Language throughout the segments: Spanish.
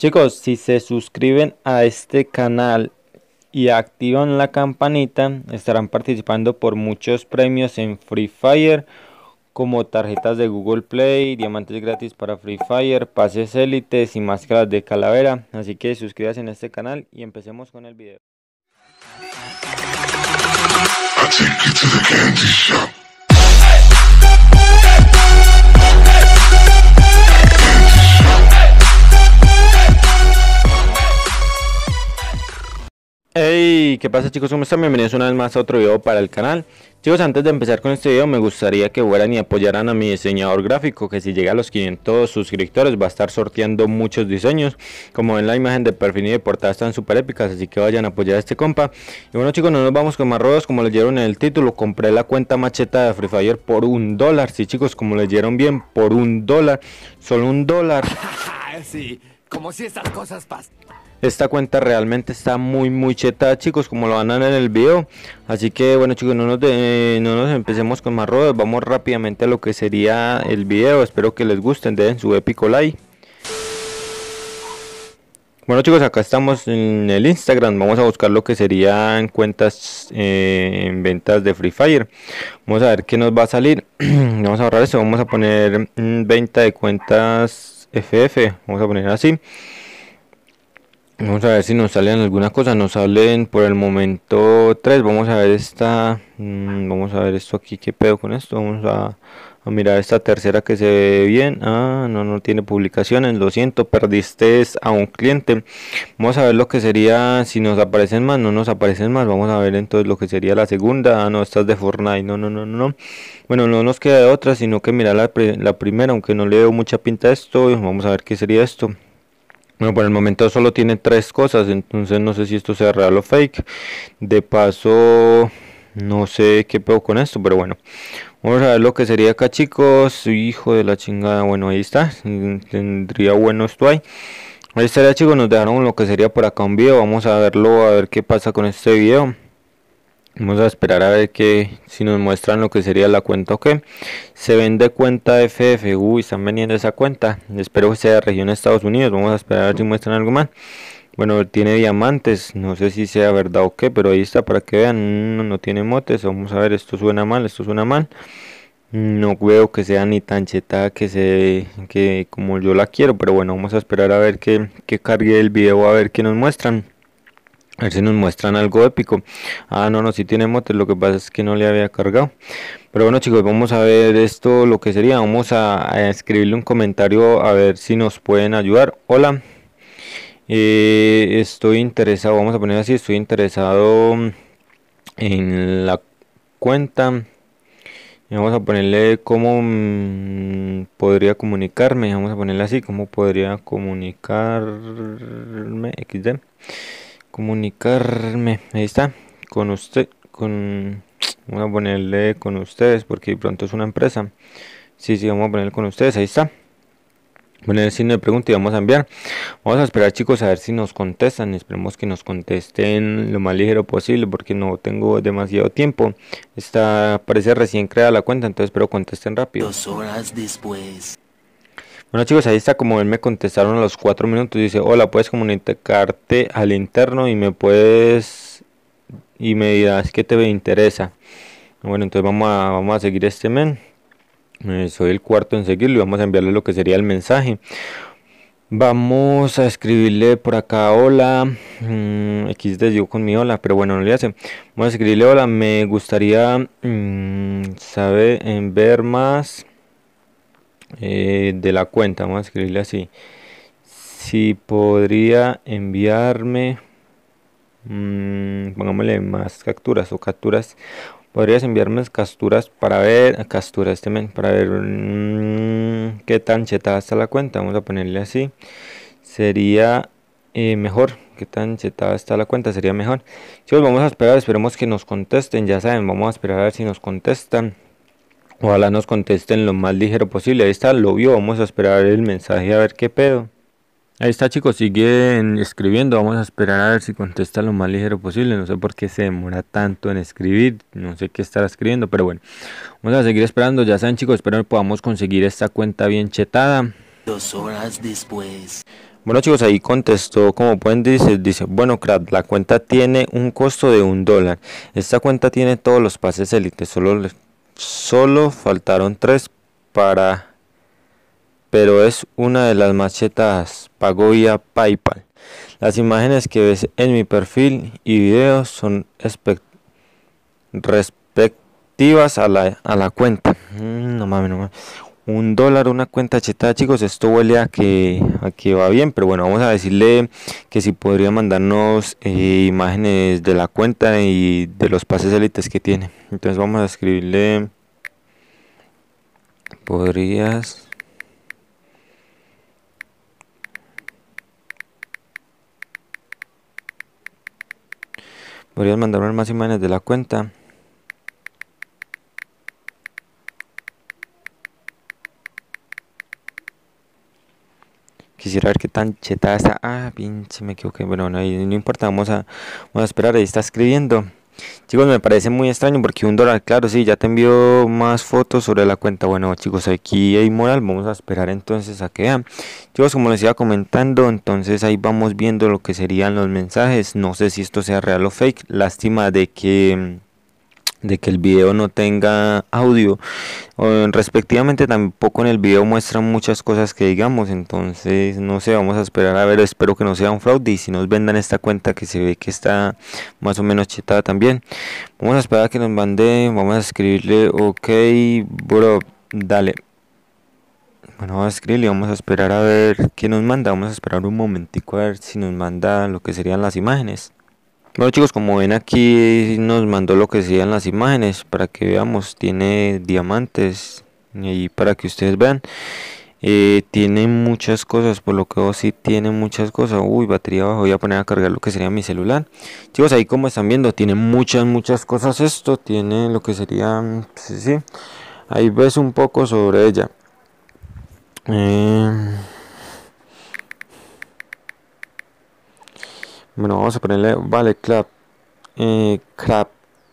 Chicos, si se suscriben a este canal y activan la campanita, estarán participando por muchos premios en Free Fire, como tarjetas de Google Play, diamantes gratis para Free Fire, pases élites y máscaras de calavera. Así que suscríbanse en este canal y empecemos con el video. ¿qué pasa chicos? ¿Cómo están? Bienvenidos una vez más a otro video para el canal Chicos, antes de empezar con este video me gustaría que fueran y apoyaran a mi diseñador gráfico Que si llega a los 500 suscriptores va a estar sorteando muchos diseños Como ven la imagen de perfil y de portada están súper épicas Así que vayan a apoyar a este compa Y bueno chicos, no nos vamos con más ruedas, como leyeron en el título Compré la cuenta macheta de Free Fire por un dólar Sí chicos, como leyeron bien, por un dólar Solo un dólar Sí, como si estas cosas pasan esta cuenta realmente está muy muy cheta chicos como lo van a ver en el video. Así que bueno chicos no nos, nos empecemos con más rodeos. Vamos rápidamente a lo que sería el video. Espero que les gusten. den su épico like. Bueno chicos, acá estamos en el Instagram, vamos a buscar lo que serían cuentas eh, en ventas de Free Fire. Vamos a ver qué nos va a salir. vamos a ahorrar eso, vamos a poner mm, venta de cuentas FF, vamos a poner así. Vamos a ver si nos salen algunas cosas. Nos salen por el momento tres, Vamos a ver esta. Mm, vamos a ver esto aquí. ¿Qué pedo con esto? Vamos a, mirar esta tercera que se ve bien. Ah, no, no tiene publicaciones. Lo siento, perdiste a un cliente. Vamos a ver lo que sería si nos aparecen más. No nos aparecen más. Vamos a ver entonces lo que sería la segunda. Ah, no, estás es de Fortnite. No, no, no, no. Bueno, no nos queda otra, sino que mirar la, la primera. Aunque no le veo mucha pinta a esto. Vamos a ver qué sería esto. Bueno, por el momento solo tiene tres cosas, entonces no sé si esto sea real o fake. De paso, no sé qué puedo con esto, pero bueno. Vamos a ver lo que sería acá, chicos. Hijo de la chingada, bueno, ahí está. Tendría bueno esto ahí. Ahí estaría, chicos, nos dejaron lo que sería por acá un video. Vamos a verlo, a ver qué pasa con este video. Vamos a esperar a ver que si nos muestran lo que sería la cuenta o qué. Se vende cuenta FF. y están vendiendo esa cuenta. Espero que sea región de Estados Unidos. Vamos a esperar a ver si muestran algo más. Bueno, tiene diamantes. No sé si sea verdad o qué, pero ahí está para que vean. No, tiene motes. Vamos a ver, esto suena mal, esto suena mal. No veo que sea ni tan chetada que se que como yo la quiero, pero bueno, vamos a esperar a ver que, cargue el video a ver qué nos muestran. A ver si nos muestran algo épico. Ah, no, no, si tiene motes, lo que pasa es que no le había cargado. Pero bueno chicos, vamos a ver esto, lo que sería. Vamos a, escribirle un comentario a ver si nos pueden ayudar. Hola, eh, estoy interesado, vamos a poner así, estoy interesado en la cuenta. Y vamos a ponerle cómo mm, podría comunicarme. Vamos a ponerle así, cómo podría comunicarme. XD comunicarme, ahí está, con usted, con, voy a ponerle con ustedes porque pronto es una empresa, sí, sí, vamos a ponerle con ustedes, ahí está, poner el signo de pregunta y vamos a enviar, vamos a esperar chicos a ver si nos contestan, esperemos que nos contesten lo más ligero posible porque no tengo demasiado tiempo, está, parece recién creada la cuenta, entonces espero contesten rápido. Dos horas después. Bueno chicos, ahí está como él me contestaron a los 4 minutos. Dice, hola, puedes comunicarte al interno y me puedes... Y me dirás qué te interesa. Bueno, entonces vamos a, vamos a seguir este men. soy el cuarto en seguirlo y vamos a enviarle lo que sería el mensaje. Vamos a escribirle por acá, hola, mm, X de yo con mi hola, pero bueno, no le hace. Vamos a escribirle, hola, me gustaría, mm, Saber... en ver más eh, de la cuenta, vamos a escribirle así. Si podría enviarme, mm, pongámosle más capturas o capturas, podrías enviarme capturas para ver, capturas también, este para ver mm, qué tan chetada está la cuenta, vamos a ponerle así. Sería eh, mejor, qué tan chetada está la cuenta, sería mejor. Chicos, vamos a esperar, esperemos que nos contesten, ya saben, vamos a esperar a ver si nos contestan. Ojalá nos contesten lo más ligero posible. Ahí está, lo vio. Vamos a esperar el mensaje a ver qué pedo. Ahí está, chicos. Siguen escribiendo. Vamos a esperar a ver si contesta lo más ligero posible. No sé por qué se demora tanto en escribir. No sé qué estará escribiendo, pero bueno. Vamos a seguir esperando. Ya saben, chicos. Espero que podamos conseguir esta cuenta bien chetada. Dos horas después. Bueno chicos, ahí contestó, como pueden decir, dice, bueno crack, la cuenta tiene un costo de un dólar. Esta cuenta tiene todos los pases élite, solo Solo faltaron tres para... Pero es una de las machetas vía PayPal. Las imágenes que ves en mi perfil y videos son respectivas a la, a la cuenta. Mm, no mames, no mames un dólar, una cuenta cheta chicos. Esto huele a que, va bien, pero bueno, vamos a decirle que si podría mandarnos eh, imágenes de la cuenta y de los pases élites que tiene. Entonces vamos a escribirle. Podrías. Podrías mandarme más imágenes de la cuenta. Quisiera ver qué tan chetada está. Ah, pinche, me equivoqué. Bueno, no, no importa, vamos a, a esperar. Ahí está escribiendo. Chicos, me parece muy extraño porque un dólar, claro, sí, ya te envió más fotos sobre la cuenta. Bueno, chicos, aquí hay moral, vamos a esperar entonces a que vean. Chicos, como les iba comentando, entonces ahí vamos viendo lo que serían los mensajes. No sé si esto sea real o fake. Lástima de que de que el video no tenga audio. respectivamente tampoco en el video muestran muchas cosas que digamos, entonces no sé, vamos a esperar a ver, espero que no sea un fraude y si nos vendan esta cuenta que se ve que está más o menos chetada también. Vamos a esperar a que nos mande, vamos a escribirle, ok, bro, dale. Bueno, vamos a escribirle, vamos a esperar a ver qué nos manda, vamos a esperar un momentico a ver si nos manda lo que serían las imágenes. Bueno chicos, como ven aquí nos mandó lo que serían las imágenes para que veamos, tiene diamantes y para que ustedes vean. Eh, tiene muchas cosas, por lo que veo sí tiene muchas cosas. Uy, batería abajo, voy a poner a cargar lo que sería mi celular. Chicos, ahí como están viendo, tiene muchas, muchas cosas esto. Tiene lo que sería, sí, sí. Ahí ves un poco sobre ella. Eh... Bueno, vamos a ponerle, vale, clap, eh,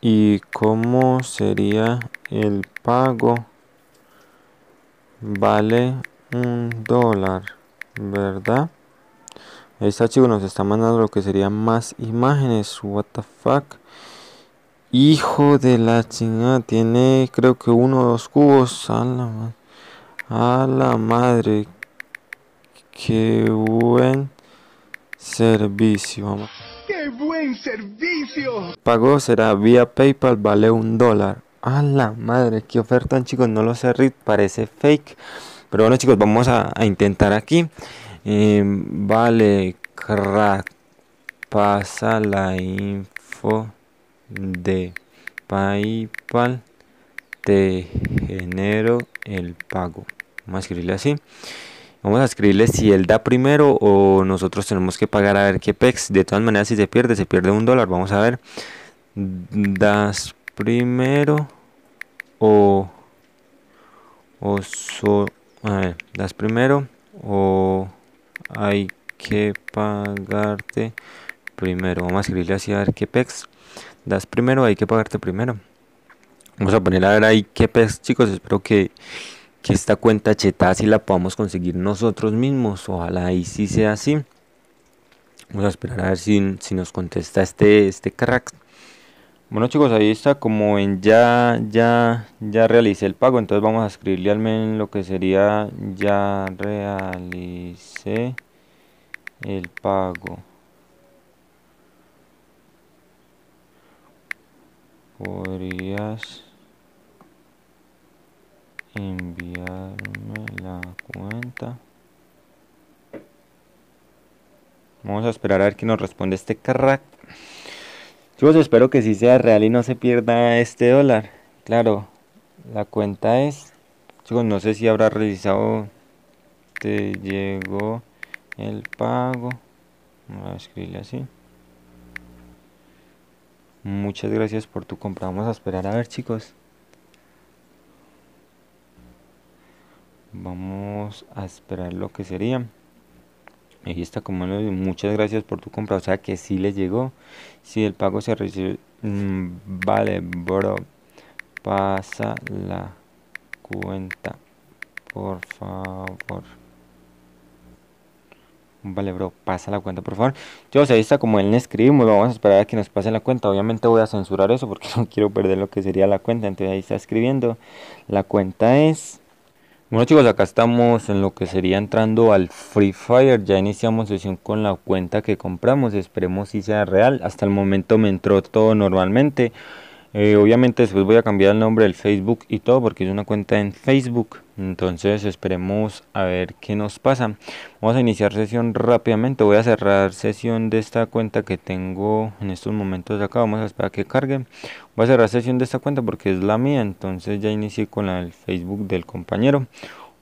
¿Y cómo sería el pago? Vale un dólar, ¿verdad? este archivo nos está mandando lo que serían más imágenes. What the fuck. Hijo de la chingada, tiene creo que uno o dos cubos. A la, a la madre. Qué buen Servicio. ¡Qué buen servicio! Pagó será vía PayPal, vale un dólar. A la madre, qué oferta chicos, no lo sé, parece fake. Pero bueno chicos, vamos a, intentar aquí. Em, vale, crack, pasa la info de PayPal, te genero el pago. Vamos a escribirle así. Vamos a escribirle si él da primero o nosotros tenemos que pagar a ver qué pex. De todas maneras, si se pierde, se pierde un dólar. Vamos a ver. Das primero o... O a ver, das primero o hay que pagarte primero. Vamos a escribirle así a ver qué pex. Das primero, hay que pagarte primero. Vamos a poner a ver ahí qué pex, chicos. Espero que que esta cuenta cheta si la podamos conseguir nosotros mismos. Ojalá y si sea así. Vamos a esperar a ver si, si nos contesta este, este crack. Bueno chicos, ahí está, como en ya, ya, ya realicé el pago, entonces vamos a escribirle al men lo que sería ya realicé el pago. Podrías enviarme la cuenta. Vamos a esperar a ver que nos responde este crack. Chicos, pues espero que si sea real y no se pierda este dólar. Claro, la cuenta es... Chicos, no sé si habrá realizado Te llegó el pago. Vamos a escribirle así. Muchas gracias por tu compra. Vamos a esperar a ver, chicos. vamos a esperar lo que sería ahí está como muchas gracias por tu compra o sea que sí le llegó si el pago se recibe mm, vale bro pasa la cuenta por favor Vale, bro, pasa la cuenta, por favor. Yo, o ahí está como él le escribimos, pues vamos a esperar a que nos pase la cuenta. Obviamente voy a censurar eso porque no quiero perder lo que sería la cuenta. Entonces ahí está escribiendo. La cuenta es bueno chicos, acá estamos en lo que sería entrando al Free Fire. Ya iniciamos sesión con la cuenta que compramos. Esperemos si sea real. Hasta el momento me entró todo normalmente. Eh, obviamente después voy a cambiar el nombre del Facebook y todo porque es una cuenta en Facebook. Entonces esperemos a ver qué nos pasa. Vamos a iniciar sesión rápidamente. Voy a cerrar sesión de esta cuenta que tengo en estos momentos acá. Vamos a esperar que cargue. Voy a cerrar sesión de esta cuenta porque es la mía. Entonces ya inicié con el Facebook del compañero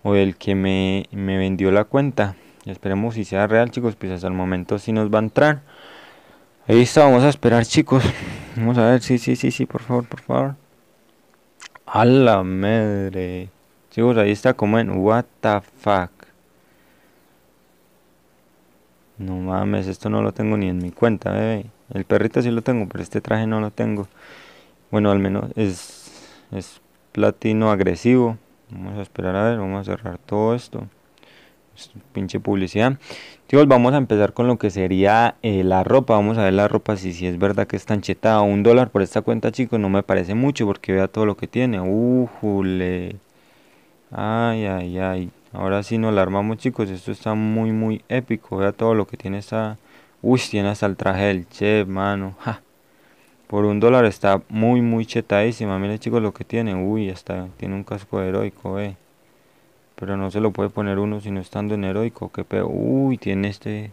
o el que me, vendió la cuenta. esperemos si sea real chicos. Pues hasta el momento si sí nos va a entrar. Ahí está. Vamos a esperar chicos. Vamos a ver, sí, sí, sí, sí, por favor, por favor. A la madre. Chicos, pues, ahí está como en what the fuck. No mames, esto no lo tengo ni en mi cuenta, bebé. El perrito sí lo tengo, pero este traje no lo tengo. Bueno, al menos es, es platino agresivo. Vamos a esperar a ver, vamos a cerrar todo esto pinche publicidad. Chicos, vamos a empezar con lo que sería eh, la ropa. Vamos a ver la ropa si, si es verdad que está enchetada. Un dólar por esta cuenta, chicos, no me parece mucho porque vea todo lo que tiene. ¡Ujule! Ay, ay, ay. Ahora sí nos la armamos, chicos. Esto está muy, muy épico. Vea todo lo que tiene esta... Uy, tiene hasta el traje del chef, mano. Por un dólar está muy, muy chetadísima. Miren, chicos, lo que tiene. Uy, hasta tiene un casco heroico, eh. Pero no se lo puede poner uno si no estando en heroico. Qué pedo. Uy, tiene este.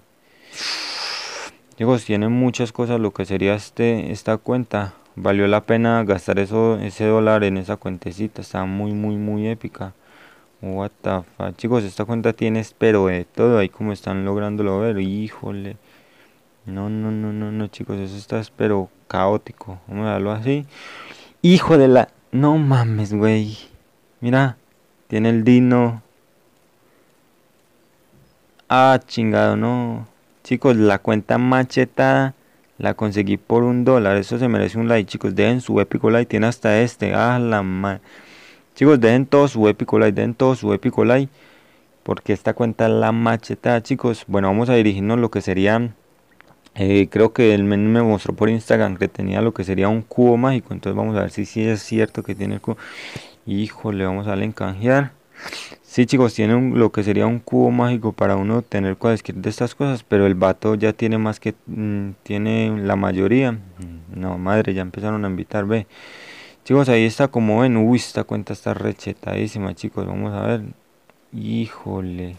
Chicos, tiene muchas cosas lo que sería este esta cuenta. Valió la pena gastar eso, ese dólar en esa cuentecita. Está muy, muy, muy épica. What the fuck. Chicos, esta cuenta tiene espero de todo. Ahí como están lo ver. Híjole. No, no, no, no, no, chicos. Eso está espero caótico. Vamos a darlo así. Hijo de la... No mames, güey. Mira. Tiene el Dino. Ah, chingado, no. Chicos, la cuenta macheta la conseguí por un dólar. Eso se merece un like, chicos. Dejen su épico like. Tiene hasta este. Ah, la madre. Chicos, dejen todo su épico like. Dejen todo su épico like. Porque esta cuenta es la macheta chicos. Bueno, vamos a dirigirnos lo que serían eh, creo que el menú me mostró por Instagram que tenía lo que sería un cubo mágico. Entonces vamos a ver si, si es cierto que tiene el cubo. Híjole, vamos a darle en Sí, chicos, tiene lo que sería un cubo mágico para uno tener cualquier de estas cosas, pero el vato ya tiene más que mm, tiene la mayoría. Mm, no, madre, ya empezaron a invitar, ve. Chicos, ahí está como ven. Uy, esta cuenta está rechetadísima, chicos. Vamos a ver. Híjole.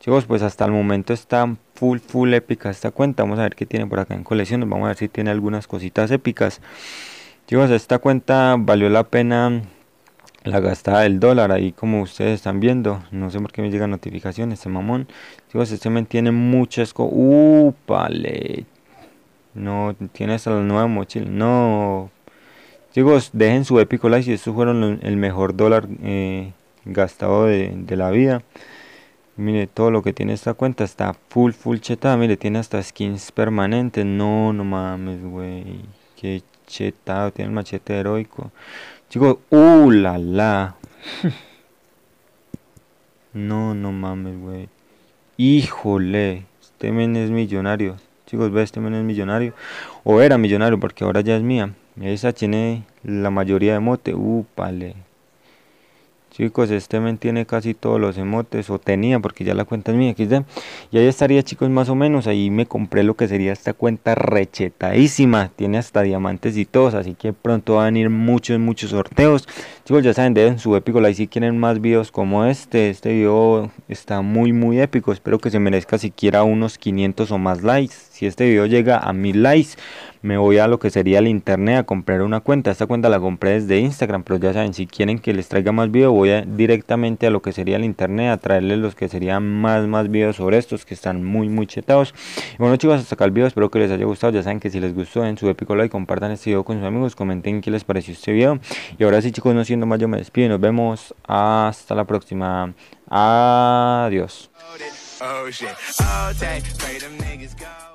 Chicos, pues hasta el momento está full, full épica esta cuenta. Vamos a ver qué tiene por acá en colecciones. Vamos a ver si tiene algunas cositas épicas. Chicos, esta cuenta valió la pena la gastada del dólar. Ahí como ustedes están viendo. No sé por qué me llegan notificaciones, este mamón. Chicos, este me tiene muchas cosas. Uh, No, tiene hasta la nueva mochila. No. Chicos, dejen su épico like si estos fueron el mejor dólar eh, gastado de, la vida. Mire, todo lo que tiene esta cuenta está full, full chetada. Mire, tiene hasta skins permanentes. No, no mames, güey. Qué machetado, tiene el machete heroico. Chicos, ¡uh, la, la! no, no mames, güey. ¡Híjole! Este men es millonario. Chicos, ve, este men es millonario. O era millonario, porque ahora ya es mía. Esa tiene la mayoría de mote. ¡Uh, Chicos, este men tiene casi todos los emotes, o tenía, porque ya la cuenta es mía, aquí Y ahí estaría, chicos, más o menos. Ahí me compré lo que sería esta cuenta rechetadísima. Tiene hasta diamantes y todos, así que pronto van a ir muchos, muchos sorteos. Chicos, ya saben, deben su épico like si quieren más videos como este. Este video está muy, muy épico. Espero que se merezca siquiera unos 500 o más likes. Si este video llega a 1000 likes me voy a lo que sería el internet a comprar una cuenta. Esta cuenta la compré desde Instagram, pero ya saben, si quieren que les traiga más videos, voy directamente a lo que sería el internet a traerles los que serían más, más videos sobre estos que están muy, muy chetados. Y bueno, chicos, hasta acá el video. Espero que les haya gustado. Ya saben que si les gustó, den su épico like, compartan este video con sus amigos, comenten qué les pareció este video. Y ahora sí, chicos, no siendo más, yo me despido y nos vemos hasta la próxima. Adiós. Oh,